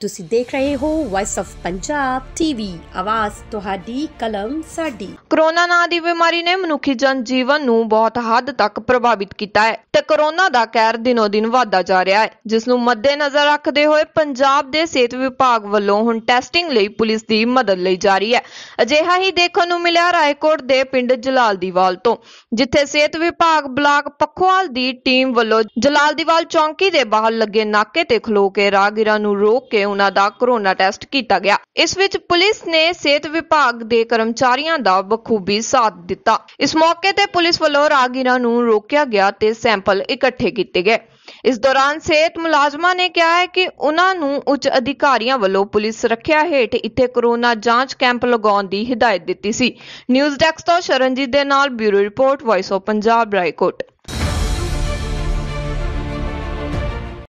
ਤੁਸੀਂ ਦੇਖ ਰਹੇ ਹੋ ਵਾਇਸ ਆਫ ਪੰਜਾਬ ਟੀਵੀ ਆਵਾਜ਼ ਤੁਹਾਡੀ ਕਲਮ ਸਾਡੀ ਕਰੋਨਾ ਨਾਂ ਦੀ ਬਿਮਾਰੀ ਨੇ ਮਨੁੱਖੀ ਜਨ ਜੀਵਨ ਨੂੰ ਬਹੁਤ ਹੱਦ ਤੱਕ ਪ੍ਰਭਾਵਿਤ ਕੀਤਾ ਹੈ ਤੇ ਕਰੋਨਾ ਦਾ ਕਹਿਰ ਦਿਨੋ ਦਿਨ ਵਧਦਾ ਜਾ ਰਿਹਾ ਹੈ ਜਿਸ ਨੂੰ ਮੱਦੇਨਜ਼ਰ ਰੱਖਦੇ ਹੋਏ ਪੰਜਾਬ ਦੇ ਸਿਹਤ ਵਿਭਾਗ ਵੱਲੋਂ ਹੁਣ ਟੈਸਟਿੰਗ ਲਈ ਪੁਲਿਸ ਦੀ ਮਦਦ ਲਈ ਜਾ ਰਹੀ ਹੈ ਅਜਿਹਾ ਹੀ ਦੇਖਣ ਨੂੰ ਮਿਲਿਆ ਰਾਏਕੋਟ ਦੇ ਪਿੰਡ ਜਲਾਲਦੀਵਾਲ ਤੋਂ ਜਿੱਥੇ ਸਿਹਤ ਵਿਭਾਗ ਬਲਾਕ ਪੱਖੋਵਾਲ ਦੀ ਟੀਮ ਵੱਲੋਂ ਜਲਾਲਦੀਵਾਲ ਚੌਂਕੀ ਦੇ ਬਾਹਰ ਲੱਗੇ ਨਾਕੇ ਤੇ ਖਲੋ ਕੇ ਰਾਹਗੀਰਾਂ ਨੂੰ ਰੋਕ ਕੇ ਉਨ੍ਹਾਂ ਦਾ ਕੋਰੋਨਾ ਟੈਸਟ ਕੀਤਾ ਗਿਆ ਇਸ ਵਿੱਚ ਪੁਲਿਸ ਨੇ ਸਿਹਤ ਵਿਭਾਗ ਦੇ ਕਰਮਚਾਰੀਆਂ ਦਾ ਬਖੂਬੀ ਸਾਥ ਦਿੱਤਾ ਇਸ ਮੌਕੇ ਤੇ ਪੁਲਿਸ ਵੱਲੋਂ ਰਾਗੀਰਾਂ ਨੂੰ ਰੋਕਿਆ ਗਿਆ ਤੇ ਸੈਂਪਲ ਇਕੱਠੇ ਕੀਤੇ ਗਏ ਇਸ ਦੌਰਾਨ ਸਿਹਤ ਮੁਲਾਜ਼ਮਾਂ ਨੇ ਕਿਹਾ ਹੈ ਕਿ ਉਹਨਾਂ ਨੂੰ ਉੱਚ ਅਧਿਕਾਰੀਆਂ ਵੱਲੋਂ ਪੁਲਿਸ ਸੁਰੱਖਿਆ ਹੇਠ ਇੱਥੇ ਕੋਰੋਨਾ ਜਾਂਚ ਕੈਂਪ ਲਗਾਉਣ ਦੀ ਹਦਾਇਤ ਦਿੱਤੀ ਸੀ ਨਿਊਜ਼ ਡੈਸਕ ਤੋਂ ਸ਼ਰਨਜੀਤ ਦੇ ਨਾਲ bureau report voice of Punjab Raikot